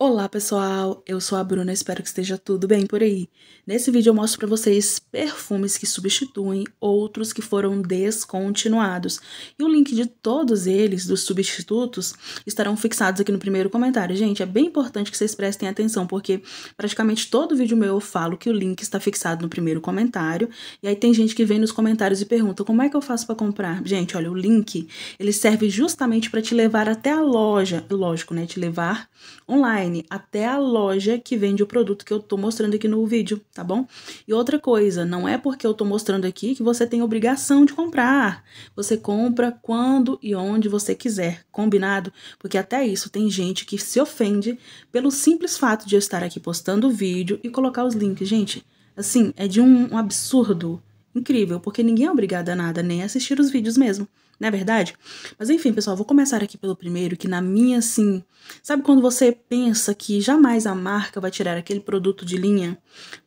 Olá pessoal, eu sou a Bruna, espero que esteja tudo bem por aí. Nesse vídeo eu mostro para vocês perfumes que substituem outros que foram descontinuados. E o link de todos eles, dos substitutos, estarão fixados aqui no primeiro comentário. Gente, é bem importante que vocês prestem atenção, porque praticamente todo vídeo meu eu falo que o link está fixado no primeiro comentário. E aí tem gente que vem nos comentários e pergunta, como é que eu faço para comprar? Gente, olha, o link, ele serve justamente para te levar até a loja, lógico, né, te levar online online até a loja que vende o produto que eu tô mostrando aqui no vídeo, tá bom? E outra coisa, não é porque eu tô mostrando aqui que você tem obrigação de comprar. Você compra quando e onde você quiser, combinado? Porque até isso tem gente que se ofende pelo simples fato de eu estar aqui postando o vídeo e colocar os links, gente. Assim, é de um, um absurdo incrível, porque ninguém é obrigado a nada, nem a assistir os vídeos mesmo, não é verdade? Mas enfim, pessoal, vou começar aqui pelo primeiro, que na minha, assim, sabe quando você pensa que jamais a marca vai tirar aquele produto de linha?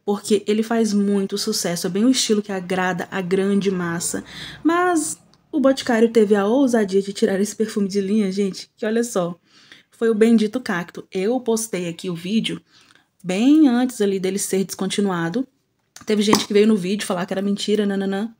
Porque ele faz muito sucesso, é bem o estilo que agrada a grande massa, mas o Boticário teve a ousadia de tirar esse perfume de linha, gente, que olha só, foi o bendito cacto. Eu postei aqui o vídeo bem antes ali dele ser descontinuado, Teve gente que veio no vídeo falar que era mentira, nananã.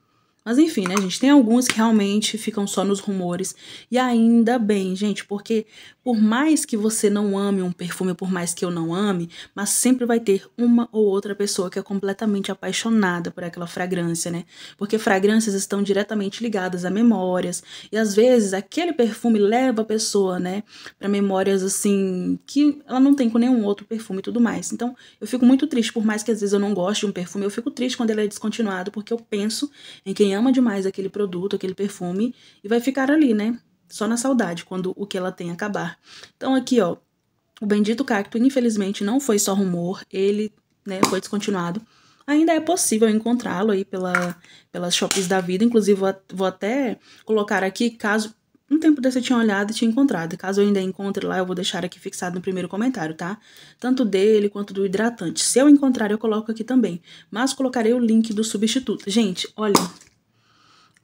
Mas enfim, né, gente? Tem alguns que realmente ficam só nos rumores. E ainda bem, gente, porque por mais que você não ame um perfume, por mais que eu não ame, mas sempre vai ter uma ou outra pessoa que é completamente apaixonada por aquela fragrância, né? Porque fragrâncias estão diretamente ligadas a memórias. E às vezes aquele perfume leva a pessoa, né, para memórias assim, que ela não tem com nenhum outro perfume e tudo mais. Então eu fico muito triste, por mais que às vezes eu não goste de um perfume, eu fico triste quando ele é descontinuado, porque eu penso em quem ama demais aquele produto, aquele perfume, e vai ficar ali, né? Só na saudade, quando o que ela tem acabar. Então, aqui, ó, o bendito cacto, infelizmente, não foi só rumor, ele né, foi descontinuado. Ainda é possível encontrá-lo aí pela, pelas shoppings da vida. Inclusive, vou, vou até colocar aqui, caso um tempo desse eu tinha olhado e tinha encontrado. Caso eu ainda encontre lá, eu vou deixar aqui fixado no primeiro comentário, tá? Tanto dele quanto do hidratante. Se eu encontrar, eu coloco aqui também. Mas colocarei o link do substituto. Gente, olha,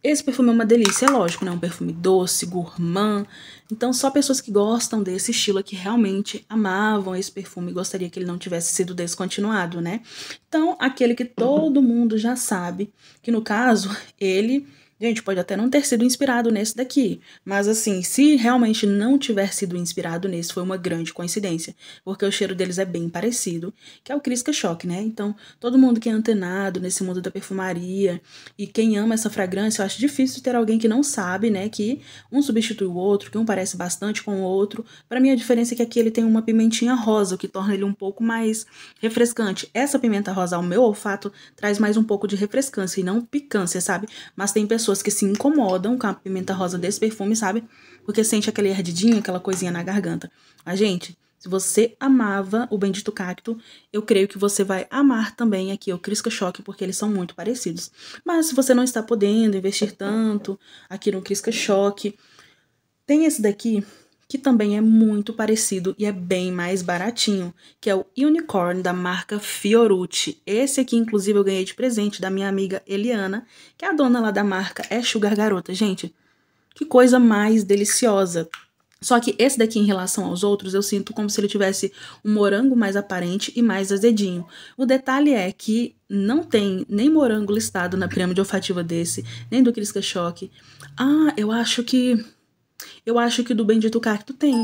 esse perfume é uma delícia, é lógico, né? Um perfume doce, gourmand. Então, só pessoas que gostam desse estilo que realmente amavam esse perfume e gostaria que ele não tivesse sido descontinuado, né? Então, aquele que todo mundo já sabe, que no caso, ele Gente, pode até não ter sido inspirado nesse daqui, mas assim, se realmente não tiver sido inspirado nesse, foi uma grande coincidência, porque o cheiro deles é bem parecido, que é o Crisca Choque, né? Então, todo mundo que é antenado nesse mundo da perfumaria e quem ama essa fragrância, eu acho difícil ter alguém que não sabe, né, que um substitui o outro, que um parece bastante com o outro. Para mim, a diferença é que aqui ele tem uma pimentinha rosa, o que torna ele um pouco mais refrescante. Essa pimenta rosa, ao meu olfato, traz mais um pouco de refrescância e não picância, sabe? Mas tem pessoas pessoas que se incomodam com a pimenta rosa desse perfume, sabe? Porque sente aquele ardidinho, aquela coisinha na garganta. Mas, gente, se você amava o Bendito Cacto, eu creio que você vai amar também aqui o Crisca Choque, porque eles são muito parecidos. Mas se você não está podendo investir tanto aqui no Crisca Choque, tem esse daqui que também é muito parecido e é bem mais baratinho, que é o Unicorn da marca Fiorucci. Esse aqui, inclusive, eu ganhei de presente da minha amiga Eliana, que é a dona lá da marca É Sugar Garota. Gente, que coisa mais deliciosa. Só que esse daqui, em relação aos outros, eu sinto como se ele tivesse um morango mais aparente e mais azedinho. O detalhe é que não tem nem morango listado na pirâmide olfativa desse, nem do Crisca Choque. Ah, eu acho que eu acho que do Bendito Cacto tem.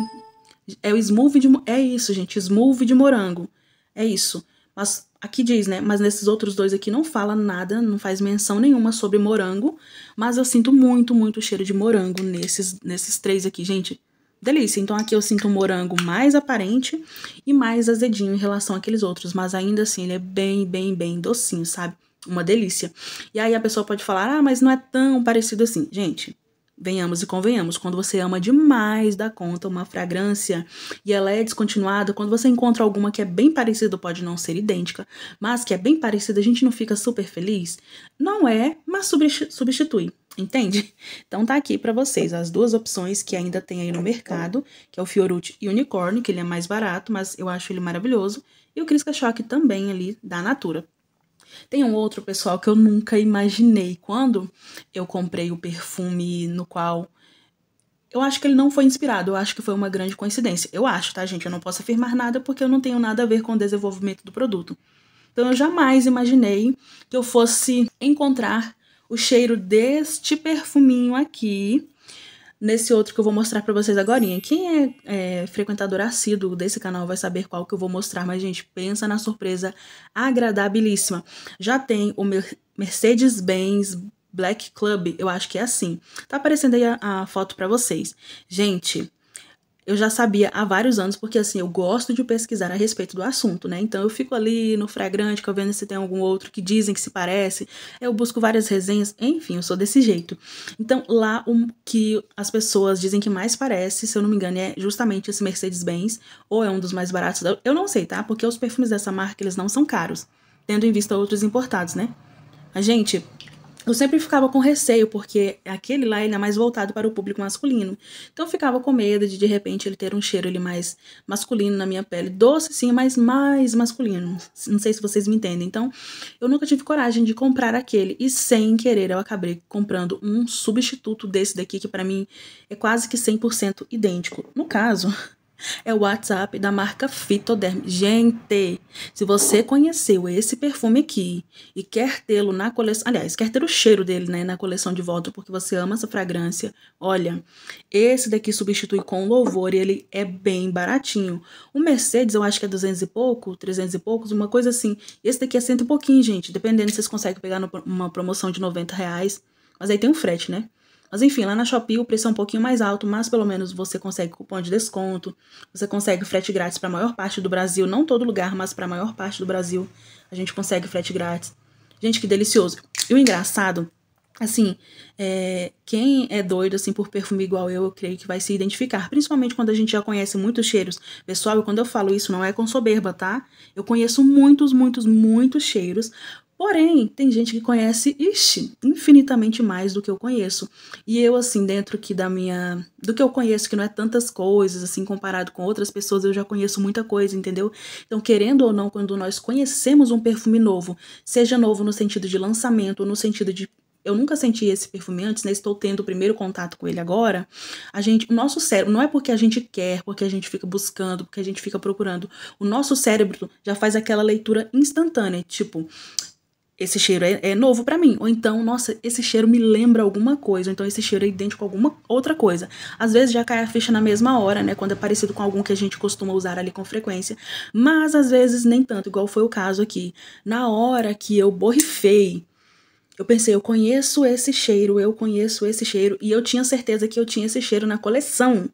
É o smoothie de... É isso, gente. Smoothie de morango. É isso. Mas aqui diz, né? Mas nesses outros dois aqui não fala nada, não faz menção nenhuma sobre morango. Mas eu sinto muito, muito cheiro de morango nesses, nesses três aqui, gente. Delícia. Então aqui eu sinto um morango mais aparente e mais azedinho em relação àqueles outros. Mas ainda assim, ele é bem, bem, bem docinho, sabe? Uma delícia. E aí a pessoa pode falar, ah, mas não é tão parecido assim. Gente, Venhamos e convenhamos, quando você ama demais da conta uma fragrância e ela é descontinuada, quando você encontra alguma que é bem parecida, pode não ser idêntica, mas que é bem parecida, a gente não fica super feliz? Não é, mas substitui, entende? Então tá aqui para vocês as duas opções que ainda tem aí no mercado, que é o Fiorucci Unicorn, que ele é mais barato, mas eu acho ele maravilhoso, e o Crisca Choque também ali da Natura. Tem um outro pessoal que eu nunca imaginei. Quando eu comprei o perfume no qual eu acho que ele não foi inspirado, eu acho que foi uma grande coincidência. Eu acho, tá, gente? Eu não posso afirmar nada porque eu não tenho nada a ver com o desenvolvimento do produto. Então eu jamais imaginei que eu fosse encontrar o cheiro deste perfuminho aqui nesse outro que eu vou mostrar para vocês agora. Quem é, é, frequentador assíduo desse canal vai saber qual que eu vou mostrar, mas, gente, pensa na surpresa agradabilíssima. Já tem o Mer Mercedes-Benz Black Club, eu acho que é assim. Tá aparecendo aí a, a foto para vocês. Gente, eu já sabia há vários anos, porque assim, eu gosto de pesquisar a respeito do assunto, né? Então eu fico ali no fragrante, eu vendo se tem algum outro que dizem que se parece, eu busco várias resenhas, enfim, eu sou desse jeito. Então lá o que as pessoas dizem que mais parece, se eu não me engano, é justamente esse Mercedes-Benz, ou é um dos mais baratos, eu não sei, tá? Porque os perfumes dessa marca, eles não são caros, tendo em vista outros importados, né? A gente, eu sempre ficava com receio, porque aquele lá ele é mais voltado para o público masculino. Então eu ficava com medo de de repente ele ter um cheiro ele mais masculino na minha pele. Doce sim, mas mais masculino. Não sei se vocês me entendem. Então eu nunca tive coragem de comprar aquele. E sem querer eu acabei comprando um substituto desse daqui, que para mim é quase que 100% idêntico. No caso, é o WhatsApp da marca Fitoderm. Gente, se você conheceu esse perfume aqui e quer tê-lo na coleção, aliás, quer ter o cheiro dele, né, na coleção de volta, porque você ama essa fragrância, olha, esse daqui substitui com louvor e ele é bem baratinho. O Mercedes, eu acho que é 200 e pouco, 300 e poucos, uma coisa assim. Esse daqui é cento e pouquinho, gente, dependendo, vocês conseguem pegar numa promoção de 90 reais, mas aí tem um frete, né? Mas enfim, lá na Shopee o preço é um pouquinho mais alto, mas pelo menos você consegue cupom de desconto, você consegue frete grátis para a maior parte do Brasil, não todo lugar, mas para a maior parte do Brasil a gente consegue frete grátis. Gente, que delicioso. E o engraçado, assim, é, quem é doido assim por perfume igual eu, eu creio que vai se identificar, principalmente quando a gente já conhece muitos cheiros. Pessoal, quando eu falo isso, não é com soberba, tá? Eu conheço muitos, muitos, muitos cheiros, Porém, tem gente que conhece, ixi, infinitamente mais do que eu conheço. E eu, assim, dentro que da minha. do que eu conheço, que não é tantas coisas, assim, comparado com outras pessoas, eu já conheço muita coisa, entendeu? Então, querendo ou não, quando nós conhecemos um perfume novo, seja novo no sentido de lançamento, no sentido de eu nunca senti esse perfume antes, né? Estou tendo o primeiro contato com ele agora. A gente, o nosso cérebro não é porque a gente quer, porque a gente fica buscando, porque a gente fica procurando. O nosso cérebro já faz aquela leitura instantânea, tipo, esse cheiro é, é novo para mim. Ou então, nossa, esse cheiro me lembra alguma coisa. Ou então, esse cheiro é idêntico a alguma outra coisa. Às vezes já cai a ficha na mesma hora, né? Quando é parecido com algum que a gente costuma usar ali com frequência. Mas às vezes nem tanto, igual foi o caso aqui. Na hora que eu borrifei. Eu pensei, eu conheço esse cheiro, eu conheço esse cheiro, e eu tinha certeza que eu tinha esse cheiro na coleção.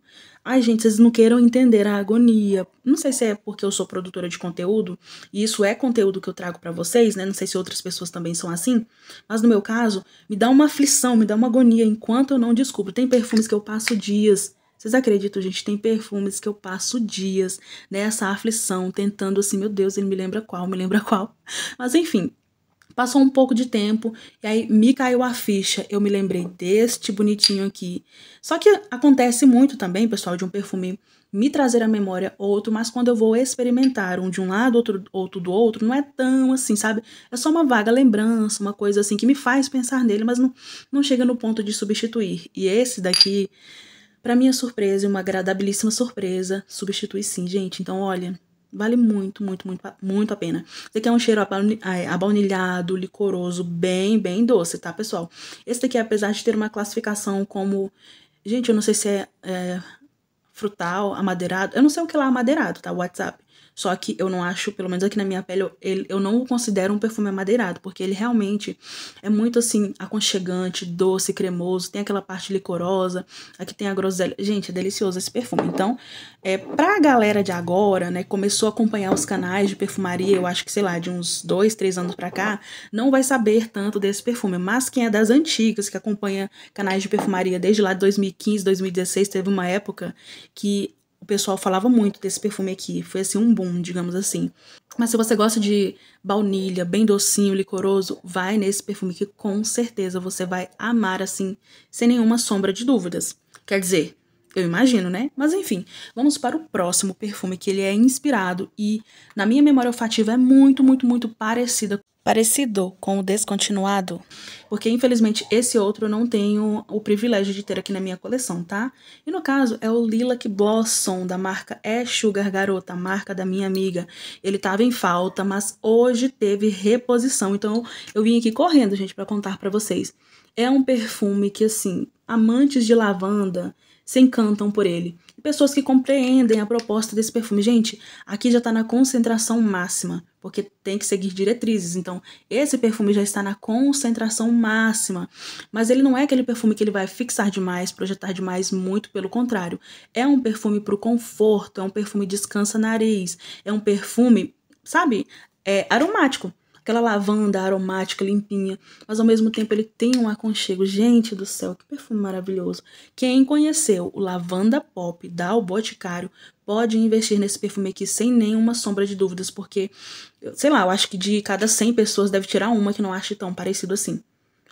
Ai, gente, vocês não queiram entender a agonia. Não sei se é porque eu sou produtora de conteúdo, e isso é conteúdo que eu trago para vocês, né? Não sei se outras pessoas também são assim, mas no meu caso, me dá uma aflição, me dá uma agonia enquanto eu não descubro. Tem perfumes que eu passo dias. Vocês acreditam, gente? Tem perfumes que eu passo dias nessa aflição, tentando assim, meu Deus, ele me lembra qual, me lembra qual. Mas enfim, Passou um pouco de tempo e aí me caiu a ficha. Eu me lembrei deste bonitinho aqui. Só que acontece muito também, pessoal, de um perfume me trazer à memória outro, mas quando eu vou experimentar um de um lado, outro, outro do outro, não é tão assim, sabe? É só uma vaga lembrança, uma coisa assim que me faz pensar nele, mas não, não chega no ponto de substituir. E esse daqui, para minha surpresa, uma agradabilíssima surpresa, substitui sim, gente. Então, olha, Vale muito, muito, muito, muito a pena. Esse aqui é um cheiro abaunilhado, licoroso, bem, bem doce, tá, pessoal? Esse daqui, apesar de ter uma classificação como... Gente, eu não sei se é, é frutal, amadeirado. Eu não sei o que lá é amadeirado, tá? WhatsApp. Só que eu não acho, pelo menos aqui na minha pele, eu, eu não o considero um perfume amadeirado, porque ele realmente é muito assim, aconchegante, doce, cremoso, tem aquela parte licorosa, aqui tem a groselha. Gente, é delicioso esse perfume. Então, é, pra galera de agora, né, começou a acompanhar os canais de perfumaria, eu acho que, sei lá, de uns dois, três anos pra cá, não vai saber tanto desse perfume. Mas quem é das antigas, que acompanha canais de perfumaria desde lá de 2015, 2016, teve uma época que pessoal falava muito desse perfume aqui. Foi assim um boom, digamos assim. Mas se você gosta de baunilha, bem docinho, licoroso, vai nesse perfume que com certeza você vai amar assim, sem nenhuma sombra de dúvidas. Quer dizer, eu imagino, né? Mas enfim, vamos para o próximo perfume que ele é inspirado e na minha memória olfativa é muito, muito, muito parecida parecido com o descontinuado? Porque infelizmente esse outro eu não tenho o privilégio de ter aqui na minha coleção, tá? E no caso é o Lilac Blossom da marca É Sugar Garota, marca da minha amiga. Ele tava em falta, mas hoje teve reposição, então eu vim aqui correndo, gente, para contar para vocês. É um perfume que assim, amantes de lavanda se encantam por ele. Pessoas que compreendem a proposta desse perfume. Gente, aqui já está na concentração máxima, porque tem que seguir diretrizes. Então, esse perfume já está na concentração máxima. Mas ele não é aquele perfume que ele vai fixar demais, projetar demais, muito pelo contrário. É um perfume para o conforto, é um perfume descansa nariz, é um perfume, sabe, é aromático aquela lavanda aromática, limpinha, mas ao mesmo tempo ele tem um aconchego. Gente do céu, que perfume maravilhoso. Quem conheceu o Lavanda Pop da O Boticário pode investir nesse perfume aqui sem nenhuma sombra de dúvidas, porque, sei lá, eu acho que de cada 100 pessoas deve tirar uma que não ache tão parecido assim.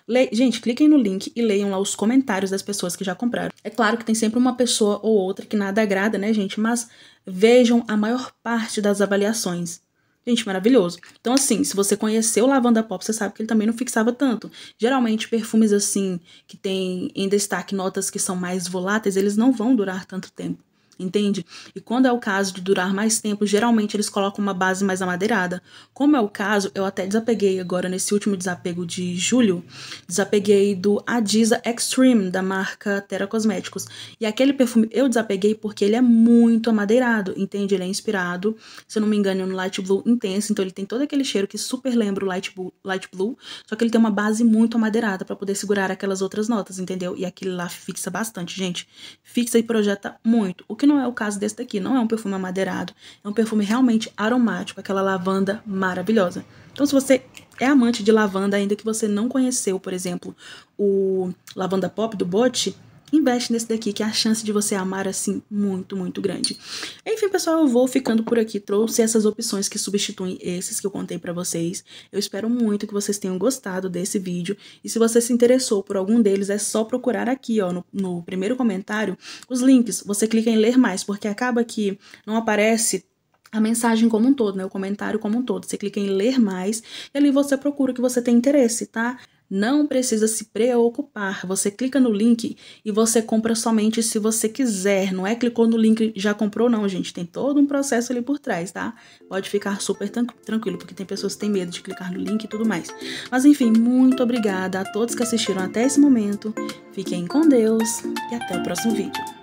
Le... Gente, cliquem no link e leiam lá os comentários das pessoas que já compraram. É claro que tem sempre uma pessoa ou outra que nada agrada, né, gente? Mas vejam a maior parte das avaliações. Gente, maravilhoso. Então, assim, se você conheceu o Lavanda Pop, você sabe que ele também não fixava tanto. Geralmente, perfumes assim, que tem em destaque notas que são mais voláteis, eles não vão durar tanto tempo entende? E quando é o caso de durar mais tempo, geralmente eles colocam uma base mais amadeirada. Como é o caso, eu até desapeguei agora nesse último desapego de julho, desapeguei do Adiza Extreme da marca Terra Cosméticos. E aquele perfume eu desapeguei porque ele é muito amadeirado, entende? Ele é inspirado, se eu não me engano, no Light Blue Intense, então ele tem todo aquele cheiro que super lembra o Light Blue, Light Blue só que ele tem uma base muito amadeirada para poder segurar aquelas outras notas, entendeu? E aquele lá fixa bastante, gente. Fixa e projeta muito. O que não é o caso desse daqui, não é um perfume amadeirado, é um perfume realmente aromático, aquela lavanda maravilhosa. Então se você é amante de lavanda, ainda que você não conheceu, por exemplo, o Lavanda Pop do Bote, investe nesse daqui, que é a chance de você amar assim muito, muito grande. Enfim, pessoal, eu vou ficando por aqui. Trouxe essas opções que substituem esses que eu contei para vocês. Eu espero muito que vocês tenham gostado desse vídeo. E se você se interessou por algum deles, é só procurar aqui, ó, no, no primeiro comentário, os links. Você clica em ler mais, porque acaba que não aparece a mensagem como um todo, né? O comentário como um todo. Você clica em ler mais e ali você procura o que você tem interesse, tá? Não precisa se preocupar. Você clica no link e você compra somente se você quiser. Não é clicou no link já comprou, não, gente. Tem todo um processo ali por trás, tá? Pode ficar super tranquilo, porque tem pessoas que têm medo de clicar no link e tudo mais. Mas enfim, muito obrigada a todos que assistiram até esse momento. Fiquem com Deus e até o próximo vídeo.